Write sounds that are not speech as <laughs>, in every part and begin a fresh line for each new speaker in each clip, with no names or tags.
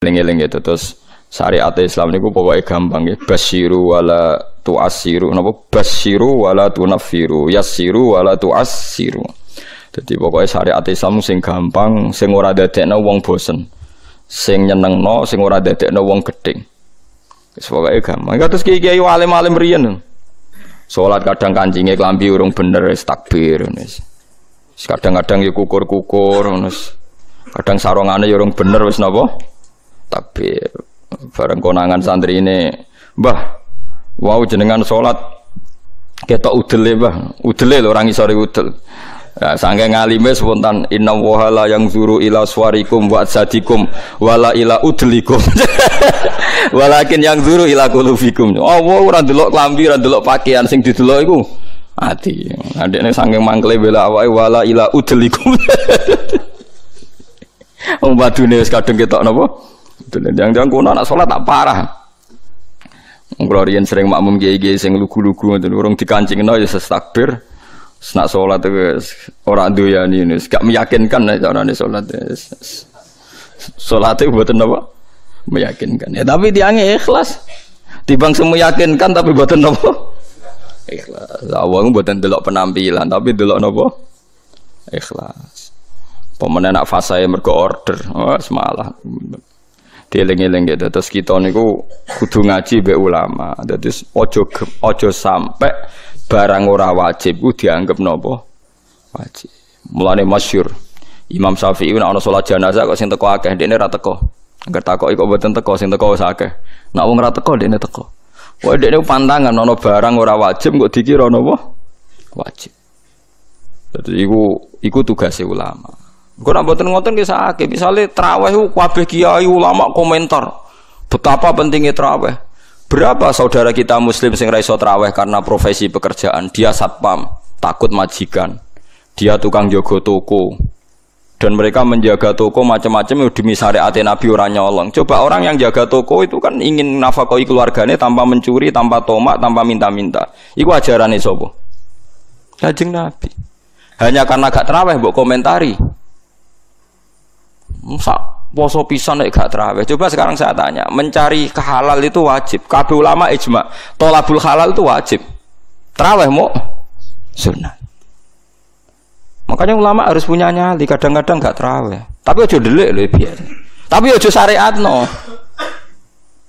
Lingeling itu gitu terus syariat Islam niku pokoknya gampang ya basiru wala tu asiru nopo basiru wala tu ya siru wala tu asiru. jadi pokoknya syariat Islam sing gampang sing ora detek dadekno wong bosen sing nyeneng no sing ora detek dadekno wong gedhe wis pokoke gampang terus kiai wale alim rian riyen sholat kadang kancingnya kelambi urung bener es takbir wis kadang-kadang ya kukur-kukur kadang sarongannya ya urung bener wis nopo tapi bareng konangan santri ini bah wow jenengan sholat ketok udele bah udele lho orang isori udel Nah, sangke ngalime spontan inna wahala yang zuru ila suarikum wa sadikum wala ila udlikum <laughs> walakin yang zuru ila kulufikum oh wow ora delok klambi ora delok pakaian sing didelok iku ati adekne sangke mangkle bela awake wala ila udlikum <laughs> Om badune wis kadung ketok napa Jangan-jangan kuno nak sholat tak parah. Kalau sering makmum gie-gie sing lugu-lugu di kancing dikancingno ya sesakbir. Senak sholat wis orang doyani ini gak meyakinkan nih carane sholat. Sholat itu buat apa? Meyakinkan. Ya tapi tiangnya ikhlas. Tibang semua meyakinkan tapi buat apa? Ikhlas. Awang buatan delok penampilan tapi delok apa? Ikhlas. Pemenang nak yang yang order. Oh, semalah dieling-eling gitu. Terus kita niku kudu ngaji be ulama. terus ojo ojo sampai barang ora wajib ku dianggap nopo wajib. Mulane masyur Imam Syafi'i nek ana salat jenazah kok sing teko akeh dekne ra teko. Engger takok kok mboten teko sing teko wis akeh. Nek wong ra teko woi teko. Wah pandangan pantangan ana barang ora wajib kok dikira nopo wajib. Jadi iku iku tugase ulama. Gue nak ngotot ngoten sih? ake. Misalnya teraweh wabeh kiai ulama komentar betapa pentingnya teraweh. Berapa saudara kita muslim sing raiso teraweh karena profesi pekerjaan dia satpam takut majikan dia tukang jogo toko dan mereka menjaga toko macam-macam ya demi syariat Nabi orang nyolong. Coba orang yang jaga toko itu kan ingin nafkahi keluarganya tanpa mencuri, tanpa tomak, tanpa minta-minta. Iku ajaran sobo. Kajeng Nabi. Hanya karena gak teraweh buk komentari. Musa poso pisan nek gak terawih. Coba sekarang saya tanya, mencari kehalal itu wajib. Kabeh ulama ijma, tolabul halal itu wajib. Terawih mau sunnah. Makanya ulama harus punya nyali, kadang-kadang gak terawih. Tapi aja delik lho biar. Tapi aja syariat no.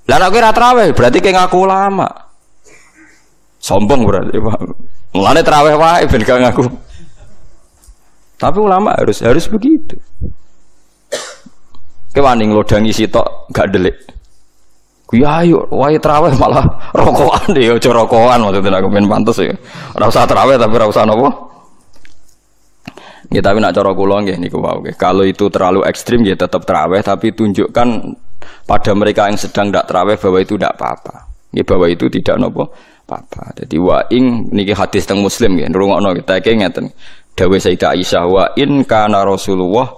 Lah nek ora terawih berarti kayak ngaku ulama. Sombong berarti, Pak. Mulane terawih wae ben gak ngaku. Tapi ulama harus harus begitu. Kewani isi tok gak delik. Ya ayo wae traweh malah <laughs> rokokan ya aja rokokan itu aku main pantas ya. Rasa traweh tapi rasa nopo. Ya tapi nak cara kula ya, niku wau ya. Kalau itu terlalu ekstrim ya tetap traweh tapi tunjukkan pada mereka yang sedang tidak traweh bahwa itu tidak apa-apa. Ya bahwa itu tidak nopo apa-apa. Jadi wa ing niki hadis teng Muslim nggih nopo kita kayaknya ngeten. Dawei Sayyidah Aisyah wa in kana Rasulullah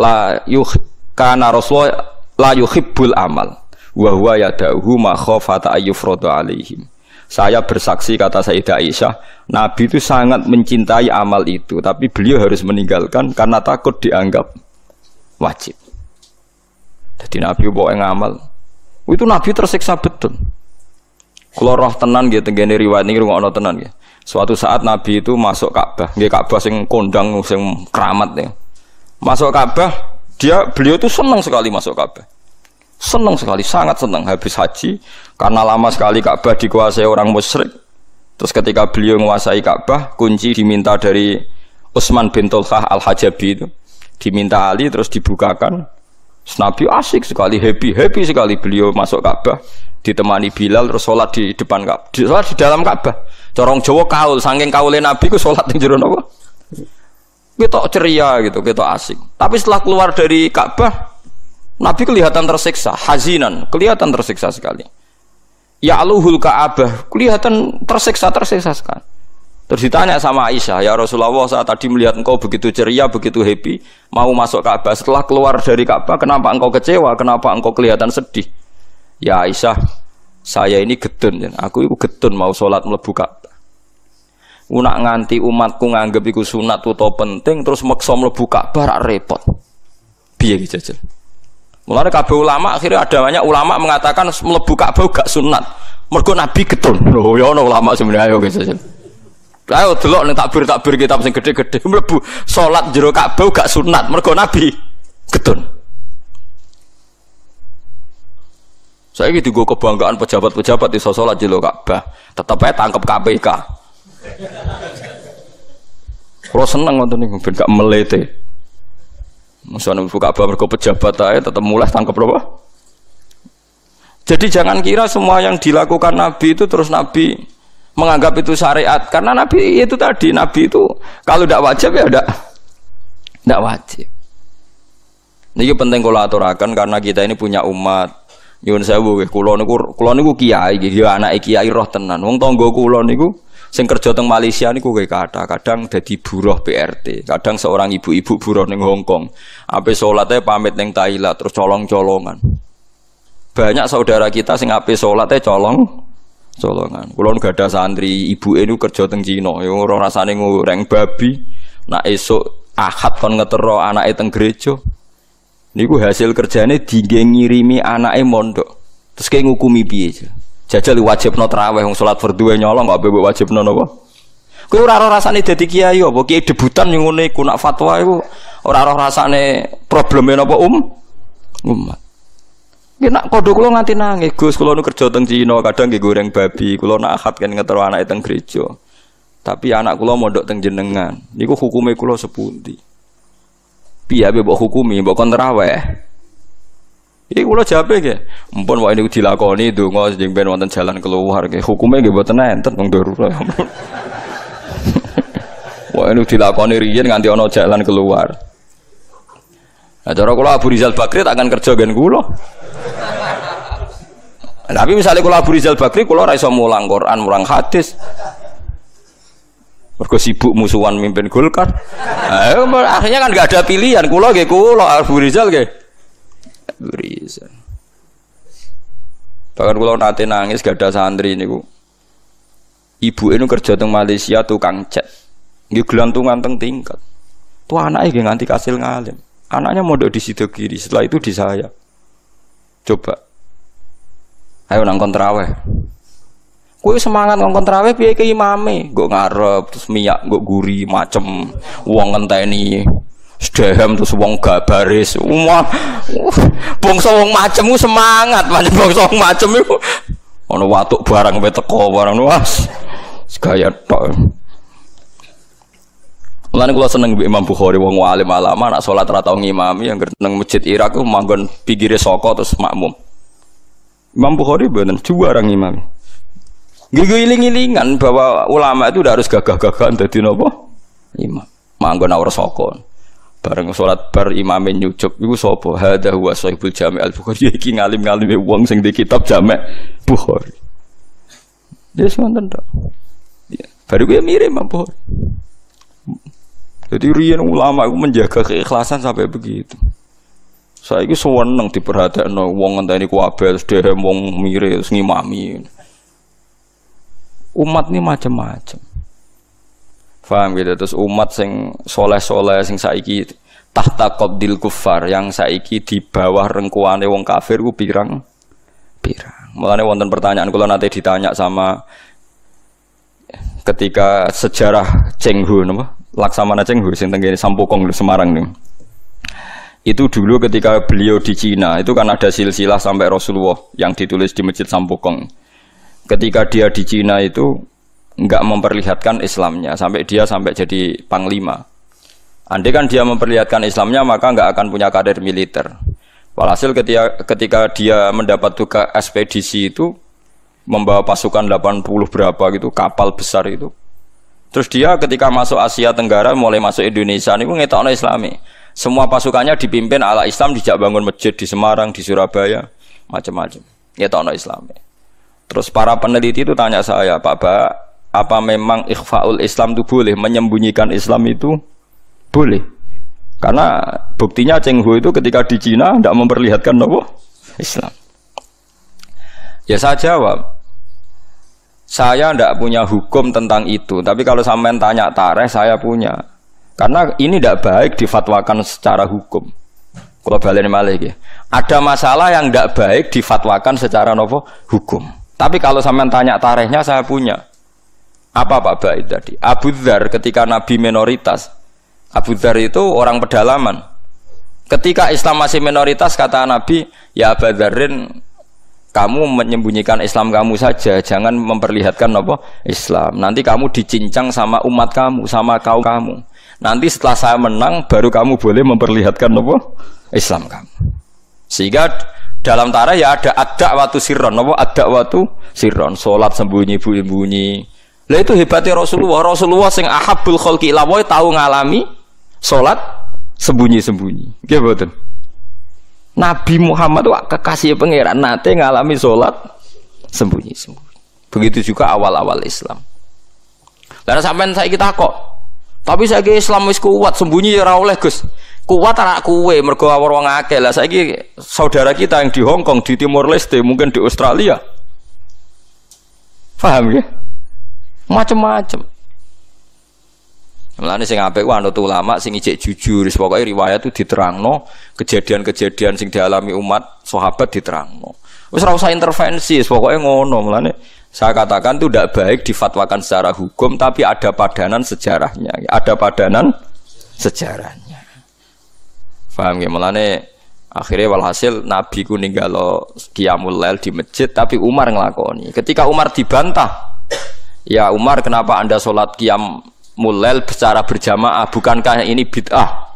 la yuh karena Rasulullah la yuhibbul amal wa huwa yadahu ma khafata ayyufrodu alaihim. Saya bersaksi kata Sayyidah Aisyah, Nabi itu sangat mencintai amal itu, tapi beliau harus meninggalkan karena takut dianggap wajib. Jadi Nabi bawa ngamal. Itu Nabi tersiksa betul. Kalau roh tenan gitu, gini riwayat ini rumah tenan gitu. Suatu saat Nabi itu masuk Ka'bah, gini Ka'bah sing kondang sing keramat nih ya. Masuk Ka'bah dia beliau itu senang sekali masuk Ka'bah. Senang sekali, sangat senang habis haji karena lama sekali Ka'bah dikuasai orang musyrik. Terus ketika beliau menguasai Ka'bah, kunci diminta dari Utsman bin Tulkah Al-Hajabi itu. Diminta Ali terus dibukakan. Nabi asik sekali, happy, happy sekali beliau masuk Ka'bah, ditemani Bilal terus sholat di depan Ka'bah, sholat di dalam Ka'bah. Corong Jawa kaul, saking kaule Nabi ku sholat di jero kita ceria gitu, kita asik. Tapi setelah keluar dari Ka'bah, Nabi kelihatan tersiksa, hazinan, kelihatan tersiksa sekali. Ya aluhul Ka'bah, kelihatan tersiksa, tersiksa sekali. Terus ditanya sama Aisyah, ya Rasulullah saat tadi melihat engkau begitu ceria, begitu happy, mau masuk Ka'bah. Setelah keluar dari Ka'bah, kenapa engkau kecewa? Kenapa engkau kelihatan sedih? Ya Aisyah, saya ini getun, aku itu getun mau sholat melebu Ka'bah. Unak nganti umatku nganggep iku sunat utawa penting terus meksa mlebu Ka'bah repot. Piye iki jajal? Mulane kabeh ulama akhirnya ada banyak ulama mengatakan mlebu Ka'bah gak sunat. Mergo Nabi ketun Oh, ya ana ulama sebenarnya ayo guys. Ayo delok ning takbir-takbir kitab sing gede-gede mlebu salat jero Ka'bah gak sunat mergo Nabi ketun Saya gitu gue kebanggaan pejabat-pejabat di sholat di Ka'bah, tetap aja tangkap KPK. Kalau seneng nonton ini, mungkin gak melete. Misalnya buka apa, mergo pejabat aja tetap mulai tangkap apa? Jadi jangan kira semua yang dilakukan Nabi itu terus Nabi menganggap itu syariat karena Nabi itu tadi Nabi itu kalau tidak wajib ya tidak tidak wajib. Ini penting kalau aturakan karena kita ini punya umat Yun saya bu, kulon niku kulon niku kiai gitu ya, anak kiai roh tenan wong tonggo kulon niku Sing kerja teng Malaysia niku kowe kata kadang jadi buruh PRT, kadang seorang ibu-ibu buruh ning Hong Kong. Ape salate pamit neng Thailand terus colong-colongan. Banyak saudara kita sing ape sholatnya colong colongan. Kula gak ada santri, ibu-ibu kerja teng Cina, ya ora rasane ngoreng babi. Nak esok Ahad kon ngetero anake teng gereja. Niku hasil kerjanya dingge ngirimi anaknya mondok. Terus kayak ngukumi biaya. Jajal wajib no teraweh, wong sholat berdua nyolong nggak bebek wajib no nopo. Kue ora roh rasane dadi kiai apa kiai debutan yang ngene iku fatwa iku ora roh rasane problemnya nopo um umat. Ki kodok lo kula nganti nangis Gus kula nu kerja teng Cina kadang nggih goreng babi kula nak akad kan ngetero anak teng gereja. Tapi anak kulo mondok teng jenengan niku hukume sepuh sepundi. Piye mbok hukumi mbok teraweh loh capek ya, ke? wah wae niku dilakoni itu jeneng jengben wonten jalan keluar ke hukumnya nggih mboten enten wong darurat. <laughs> Wae niku dilakoni riyen nganti ono jalan keluar. Nah, cara kula Abu Rizal Bakri akan kerja gen loh. Tapi misalnya kalau Abu Rizal Bakri kalau ora iso mulang Quran, mulang hadis. Mergo sibuk musuhan mimpin Golkar. akhirnya kan gak ada pilihan kulo nggih kulo Abu Rizal nggih. Gurisan. Bahkan kalau nanti nangis gak ada santri ini bu. Ibu ini kerja di Malaysia tukang cat. Nggih gelantungan teng tingkat. Tuh anaknya nggih nganti kasil ngalim. Anaknya mau di situ kiri, setelah itu di saya. Coba. Ayo nangkon kontraweh. Kue semangat ngongkon terawih biaya ke imame, gue ngarep terus minyak gue gurih macem, uang ngenteni. Sedem terus wong gak baris. Wah, uh, bangsa wong macem semangat, pancen bangsa wong macem iku ana watuk barang wae teko barang luas. Segaya tok. Mulane kula seneng Imam Bukhari wong alim alama nak salat ra tau ngimami yang nang masjid Irak ku manggon pinggire soko terus makmum. Imam Bukhari bener juara orang Nggih iling-ilingan bahwa ulama itu udah harus gagah-gagahan jadi nopo. Imam. Manggon ora sokon bareng sholat bar imam nyucup itu sopo ada huwa sahibul jami' al bukhari ya, iki ngalim ngalim wong sing di kitab jamek bukhari dia ya, yes, wonten ya, baru gue mirip mah bukhari jadi rian ulama itu menjaga keikhlasan sampai begitu saya itu seneng diperhatikan entah ini kuabel sudah wong mirip ngimami umat ini macam-macam Faham gitu. Terus umat sing soleh-soleh sing saiki tahta qabdil kufar yang saiki di bawah rengkuane wong kafir ku pirang pirang. Mulane wonten pertanyaan kula nanti ditanya sama ketika sejarah Cenghu napa? Laksamana Cenghu sing tenggene di Semarang nih. Itu dulu ketika beliau di Cina, itu kan ada silsilah sampai Rasulullah yang ditulis di Masjid Sampokong. Ketika dia di Cina itu nggak memperlihatkan Islamnya sampai dia sampai jadi panglima. Andai kan dia memperlihatkan Islamnya maka nggak akan punya karir militer. Walhasil ketika, ketika dia mendapat tugas ekspedisi itu membawa pasukan 80 berapa gitu, kapal besar itu. Terus dia ketika masuk Asia Tenggara mulai masuk Indonesia ini ngetok Islami. Semua pasukannya dipimpin ala Islam dijak bangun masjid di Semarang, di Surabaya, macam-macam. Ngetok Islami. Terus para peneliti itu tanya saya, Pak Ba, apa memang ikhfaul Islam itu boleh menyembunyikan Islam itu boleh karena buktinya Cheng itu ketika di Cina tidak memperlihatkan Novo Islam ya saya jawab saya tidak punya hukum tentang itu tapi kalau sampe tanya tareh saya punya karena ini tidak baik difatwakan secara hukum kalau balik malik ya. ada masalah yang tidak baik difatwakan secara nopo hukum tapi kalau sampe tanya tarehnya saya punya apa Pak Baid tadi? Abu Dhar ketika Nabi minoritas, Abu Dhar itu orang pedalaman. Ketika Islam masih minoritas kata Nabi, ya Abu Dharin kamu menyembunyikan Islam kamu saja, jangan memperlihatkan apa Islam. Nanti kamu dicincang sama umat kamu, sama kaum kamu. Nanti setelah saya menang, baru kamu boleh memperlihatkan apa Islam kamu. Sehingga dalam tarah ya ada adak waktu sirron, apa adak waktu sirron, sholat sembunyi-bunyi, lah itu hebatnya Rasulullah. Rasulullah sing ahabul khalqi ila tahu ngalami salat sembunyi-sembunyi. Nggih mboten? Nabi Muhammad wa kekasih pangeran nate ngalami salat sembunyi-sembunyi. Begitu juga awal-awal Islam. Lalu sampean saya kita kok. Tapi saya Islam wis kuat sembunyi ya ora oleh Gus. Kuat anak kue mergo wong akeh lah saiki saudara kita yang di Hongkong, di Timor Leste, mungkin di Australia. Paham ya? macem-macem Mulane sing apik kuwi anut ulama sing ijek jujur, pokoke riwayat itu diterangno, kejadian-kejadian sing dialami umat sahabat diterangno. Wis ora usah intervensi, sebagai ngono. Mulane saya katakan itu tidak baik difatwakan secara hukum tapi ada padanan sejarahnya, ada padanan sejarahnya. Faham ya? Mulane akhirnya walhasil Nabi ku ninggalo kiamul lel di masjid tapi Umar ngelakoni. Ketika Umar dibantah Ya Umar, kenapa Anda sholat kiam mulel secara berjamaah? Bukankah ini bid'ah?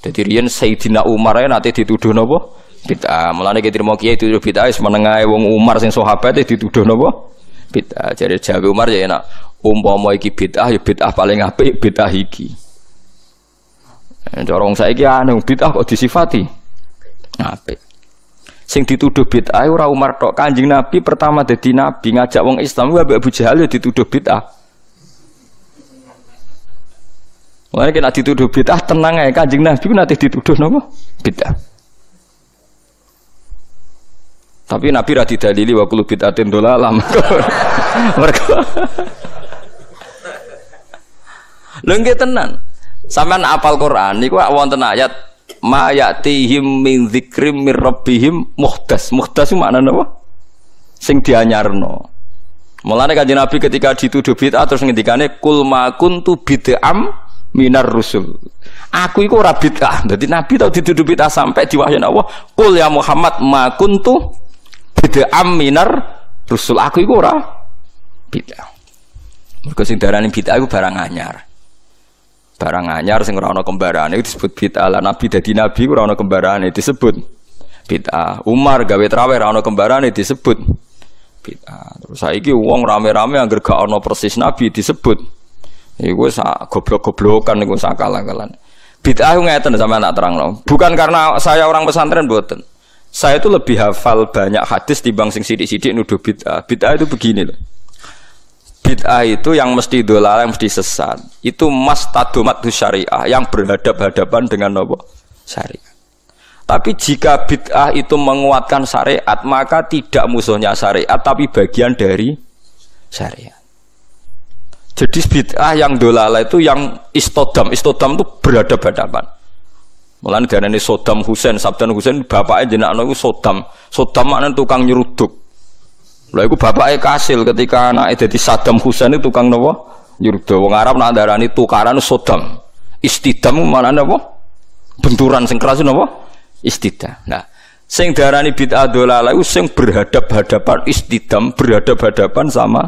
Jadi rian Sayyidina Umar ya nanti dituduh nopo bid'ah. Mulanya kita mau kiai dituduh bid'ah wis wong Umar sing sahabat e dituduh nopo bid'ah. Jadi jawab Umar ya enak. mau iki bid'ah ya bid'ah paling apa? bid'ah iki. Jorong eh, saya kia nung bid'ah kok disifati Apa? sing dituduh bid'ah ora Umar tok Kanjeng Nabi pertama dadi nabi ngajak wong Islam wae Abu Jahal ya dituduh bid'ah Mulane kena dituduh bid'ah tenang ae Kanjeng Nabi ku nanti dituduh napa bid'ah Tapi Nabi ra didalili wa kullu bid'atin dolalah <laughs> mergo Lho nggih tenan sampean apal Quran niku wonten ayat ma ya'tihim min zikrim mir rabbihim muhtas muhtas itu maknane apa? Sing dianyarno. Mulane kanjeng Nabi ketika dituduh bid'ah terus ngendikane kul ma kuntu bid'am minar rusul. Aku iku ora bid'ah. Dadi Nabi tau dituduh bid'ah sampai diwahyain Allah, kul ya Muhammad ma kuntu bid'am minar rusul." Aku iku ora bid'ah. Mergo sing darani bid'ah iku barang anyar. Barang anyar sing ora ana kembarane disebut bid'ah. Lah nabi dadi nabi ora ana kembarane disebut bid'ah. Umar gawe traweh ora ana kembarane disebut bid'ah. Terus saiki wong rame-rame anggere gak ana persis nabi disebut iku sak goblok-goblokan niku kalang kalan Bid'ah ngeten sama anak terang loh. Bukan karena saya orang pesantren buatan. Saya itu lebih hafal banyak hadis dibanding sing sidik-sidik nuduh bid'ah. Bid'ah itu begini loh bid'ah itu yang mesti dolar yang mesti sesat. Itu mas tadumat syariah yang berhadap-hadapan dengan nopo Syariah. Tapi jika bid'ah itu menguatkan syariat, maka tidak musuhnya syariat, tapi bagian dari syariat. Jadi bid'ah yang dolala itu yang istodam, istodam itu berhadap-hadapan. Mulan ini Sodam Husain, Sabdan Husain, bapaknya jenak itu Sodam. Sodam maknanya tukang nyeruduk Lha iku bapake kasil ketika anake dadi Saddam Husain itu tukang nopo? Yurda wong Arab nak darani tukaran Saddam. Istidam mana nopo? Benturan sing keras nopo? Istidam. Nah, sing darani bid'ah dolalah iku sing berhadap-hadapan istidam, berhadap-hadapan sama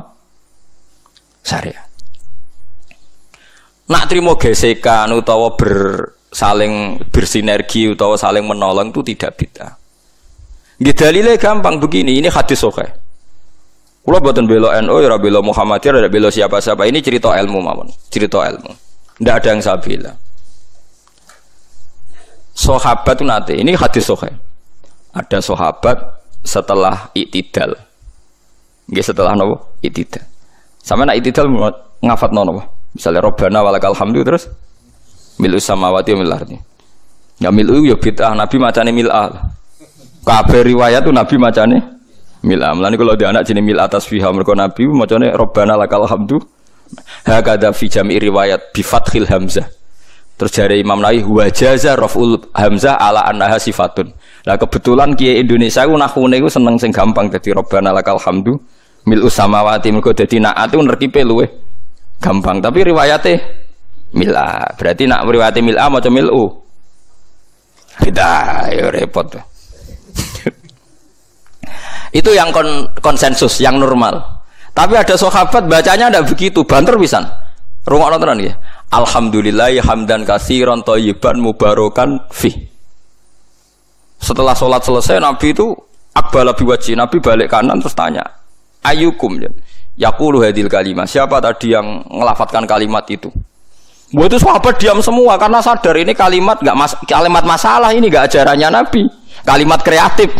syariat. Nak terima gesekan utawa ber saling bersinergi utawa saling menolong itu tidak bid'ah. Gitu dalilnya gampang begini, ini hadis oke. Okay. Kulo buatan belo NU, ya belo Muhammadiyah, ya belo siapa-siapa. Ini cerita ilmu mamon, cerita ilmu. Tidak ada yang saya bilang. Sahabat itu nanti, ini hadis sohe. Ada sahabat setelah itidal. gak setelah nopo? Itidal. Sama nak itidal ngafat nopo? Misalnya Robbana walakal hamdu terus milu samawati mil ardi. Ya milu yo ya bid'ah Nabi macane mil'ah. Kabeh riwayat tuh Nabi macane Mila. Mulane kalau di anak jenis mil atas fiha mereka Nabi macamnya robbana lakal hamdu. Hakada fi jam'i riwayat bi fathil hamzah. Terus dari Imam nahi wajaza raful hamzah ala anaha sifatun. Lah kebetulan kiai Indonesia aku nahune aku seneng sing gampang jadi robbana lakal hamdu mil usamawati mereka jadi naat ku nerkipe luwe. Gampang tapi riwayate mila. Berarti nak riwayate mila macam milu. Kita ya repot. Itu yang kon konsensus, yang normal. Tapi ada sahabat bacanya ada begitu, banter pisan. rumah nonton ya. Alhamdulillah hamdan kasiron toyiban mubarokan fi. Setelah sholat selesai Nabi itu akbala biwaji. Nabi balik kanan terus tanya. Ayukum ya. Yakulu hadil kalimat Siapa tadi yang ngelafatkan kalimat itu? Gue itu sahabat diam semua karena sadar ini kalimat nggak mas kalimat masalah ini nggak ajarannya Nabi, kalimat kreatif.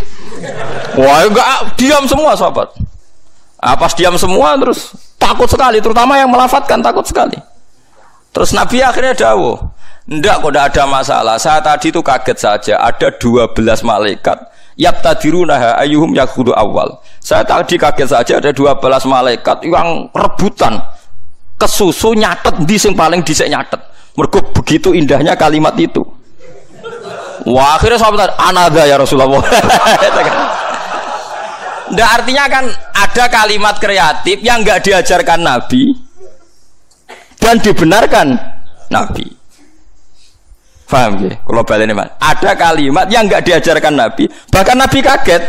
Wah nggak diam semua sahabat. Apa nah, diam semua terus takut sekali, terutama yang melafatkan takut sekali. Terus Nabi akhirnya dawo, ndak kok ndak ada masalah. Saya tadi itu kaget saja, ada 12 malaikat Ya yap tadirunaha ayuhum yakudu awal. Saya tadi kaget saja ada 12 malaikat yang rebutan kesusu nyatet di sing paling dhisik nyatet mergo begitu indahnya kalimat itu wah akhirnya sahabat anada ya Rasulullah <laughs> Nah, artinya kan ada kalimat kreatif yang nggak diajarkan Nabi dan dibenarkan Nabi. Faham ya? Kalau balik ini, ada kalimat yang nggak diajarkan Nabi, bahkan Nabi kaget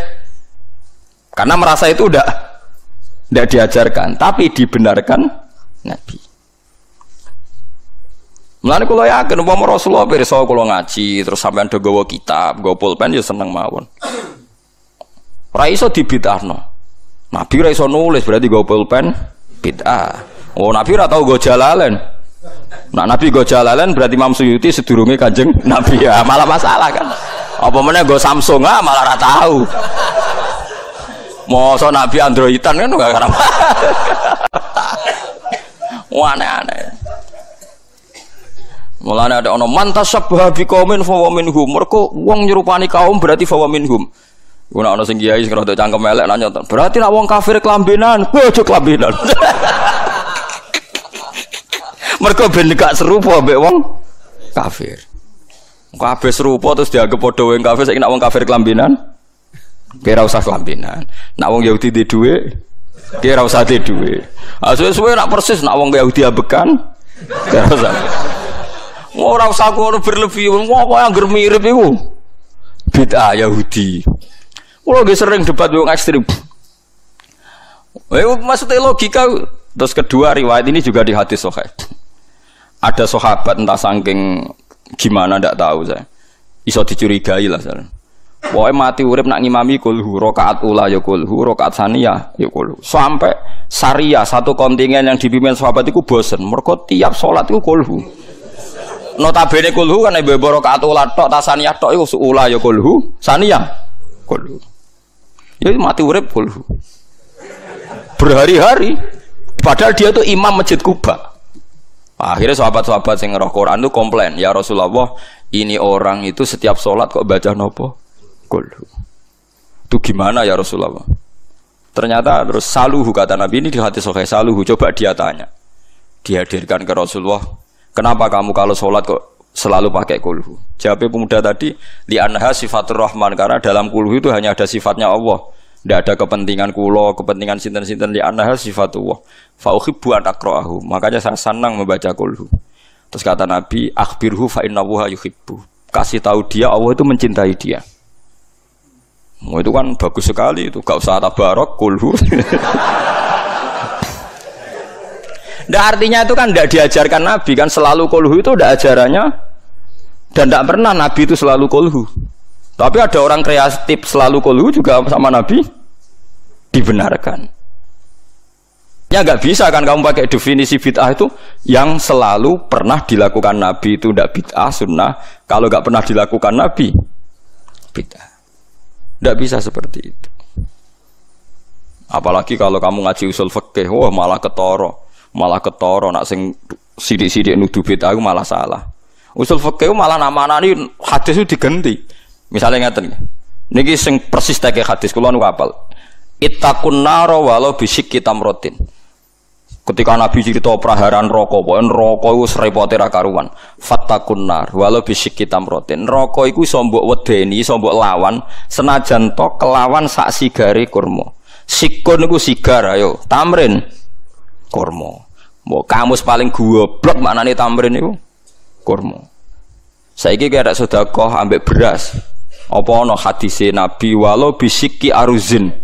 karena merasa itu udah tidak diajarkan, tapi dibenarkan Nabi. Mulane kula yakin umpama Rasulullah pirsa kula ngaji terus sampean do gawa kitab, gawa pulpen ya seneng mawon. Ora iso dibitahno. Nabi ora iso nulis berarti gawa pulpen bid'ah. Oh, Nabi ora tau gawa jalalen. Nah, Nabi gawa jalalen berarti Imam Suyuti sedurunge Kanjeng Nabi ya, malah masalah kan. Apa meneh gawa Samsung ah malah ora tau. so Nabi Androidan kan enggak karena <laughs> Wah aneh-aneh. Mulane ada ono mantas sabah bi kaumin fa minhum. Mergo wong nyerupani kaum berarti fawa minhum. Guna orang ono sing kiai sing cangkem elek nanya, berarti nak wong kafir kelambenan, Cuk <laughs> kelambenan. <laughs> Mergo ben gak serupa mbek wong kafir. Kabeh serupa terus dia padha wong kafir saiki nek wong kafir kelambenan. Kira usah kelambenan. Nak wong Yahudi di dhuwit dia ora usah duwe. Ah suwe nak persis nak wong Yahudi abekan. Ora usah. Ora usah ngono berlebih. mau apa yang germirip itu, Bid'ah Yahudi. Kulo gak sering debat wong ekstrim, Eh, maksudnya logika terus kedua riwayat ini juga di hati soheh. Ada sahabat entah saking gimana ndak tahu saya. Iso dicurigai lah saya. Woi mati urip nak ngimami kulhu, rokaat ulah ya kulhu, rokaat saniyah ya kulhu. Sampai saria satu kontingen yang dipimpin sahabat itu bosen. Mereka tiap sholat itu kulhu. Notabene kulhu kan ibu rokaat ulah tok, tasaniyah tok itu ulah ya kulhu, saniyah kulhu. Ya mati urip kulhu. Berhari-hari. Padahal dia tuh imam masjid Kubah Akhirnya sahabat-sahabat yang ngerokok Quran itu komplain, ya Rasulullah, ini orang itu setiap sholat kok baca nopo kulhu. Itu gimana ya Rasulullah? Ternyata terus saluhu kata Nabi ini di hati sokai saluhu. Coba dia tanya. Dihadirkan ke Rasulullah. Kenapa kamu kalau sholat kok selalu pakai kulhu? Jawabnya pemuda tadi. Di anha sifatur rahman. Karena dalam kulhu itu hanya ada sifatnya Allah. Tidak ada kepentingan kulo, kepentingan sinten-sinten di anha sifatullah. Fauhibbu buat akro'ahu. Makanya saya senang membaca kulhu. Terus kata Nabi, akhbirhu fa inna yuhibbu. Kasih tahu dia, Allah itu mencintai dia. Oh, itu kan bagus sekali itu gak usah tabarok kulhu ndak artinya itu kan tidak diajarkan Nabi kan selalu kulhu itu tidak ajarannya dan tidak pernah Nabi itu selalu kulhu. Tapi ada orang kreatif selalu kulhu juga sama Nabi dibenarkan. Ya nggak bisa kan kamu pakai definisi bid'ah itu yang selalu pernah dilakukan Nabi itu tidak bid'ah sunnah. Kalau nggak pernah dilakukan Nabi bid'ah. Tidak bisa seperti itu. Apalagi kalau kamu ngaji usul fikih, wah malah ketoro, malah ketoro nak sing sidik-sidik nuduh aku malah salah. Usul fikih malah nama-nani hadis itu diganti. Misalnya ngeten Niki sing persis teke hadis kula nu kapal. Ittaqun naro walau bisik merotin. Ketika Nabi cerita praharan rokok, pokoknya rokok itu serepotnya rakaruan. Fattakun nar, walau bisik kita merotin. Rokok itu sombok wedeni, sombok lawan, senajan to kelawan sak sigari kurma. Sikun itu sigar, ayo. Tamrin, kurma. Mau kamus paling goblok mana nih tamrin itu? Kurma. Saya kira ada sudah koh ambek beras. Apa no hadisi Nabi walau bisiki aruzin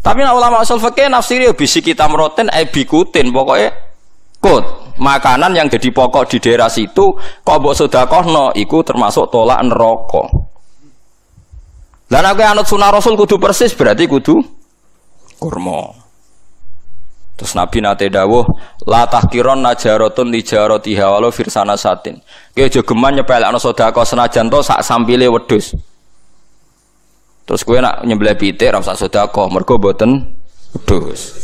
tapi nah, ulama usul fakih nafsiri ya oh, bisi kita meroten ebikutin eh, pokoknya kut makanan yang jadi pokok di daerah situ kok mbok no iku termasuk tolak neroko. Dan aku anut sunnah Rasul kudu persis berarti kudu kurma. Terus Nabi nate dawuh, la tahkiron najarotun lijaroti hawalo firsana satin. Kau jogeman anu sedekah senajan to sak sampile wedus. Terus gue nak nyembelih pitik rasa sudah mergo boten dus.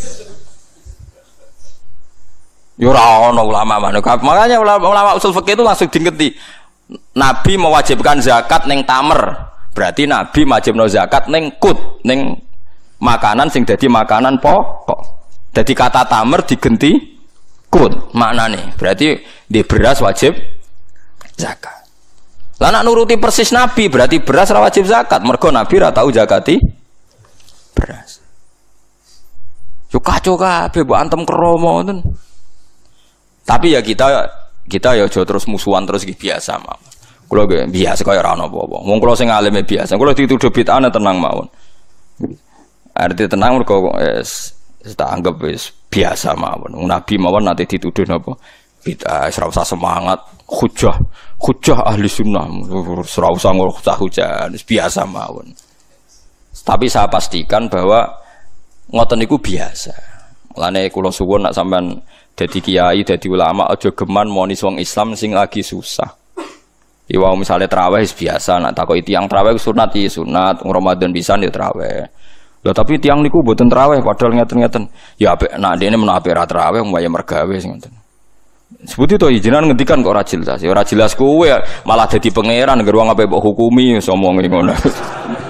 Yo ya ora ulama mana. Makanya ulama, ulama usul fakir itu langsung diingeti. Nabi mewajibkan zakat neng tamer. Berarti Nabi wajibno zakat neng kut, neng makanan sing jadi makanan pokok. jadi kata tamer digenti kut nih Berarti di beras wajib zakat. Lanak nak nuruti persis Nabi berarti beras ra wajib zakat, mergo Nabi ra tau zakati beras. Yo kacau kabeh mbok antem kromo ngoten. Tapi ya kita kita ya aja terus musuhan terus gitu biasa mawon. Kulo biasa kaya rano bobo. apa-apa. Wong kula sing alime ya biasa, kula dituduh bid'ah tenang mawon. Arti tenang mergo yes, eh, tak anggap wis biasa mawon. Nabi mawon nanti dituduh napa? Bid'ah, ora usah semangat, hujah hujah ahli sunnah serau sanggup hujah hujah biasa mawon tapi saya pastikan bahwa ngoten niku biasa mulane kula suwun nak sampean jadi kiai jadi ulama aja geman mau wong Islam sing lagi susah Iwa misalnya teraweh biasa, nak itu yang teraweh sunat i sunat, Ramadan bisa nih ya teraweh. Lo tapi tiang niku buatan teraweh, padahal ngeten ngeten. Ya, nak dia ini menapi teraweh, mau ya mergawe sing ngeten. Sebut itu izinan ngetikan kok ora jelas. Ya ora jelas kowe malah jadi pangeran geruang apa mbok hukumi sombong ngono.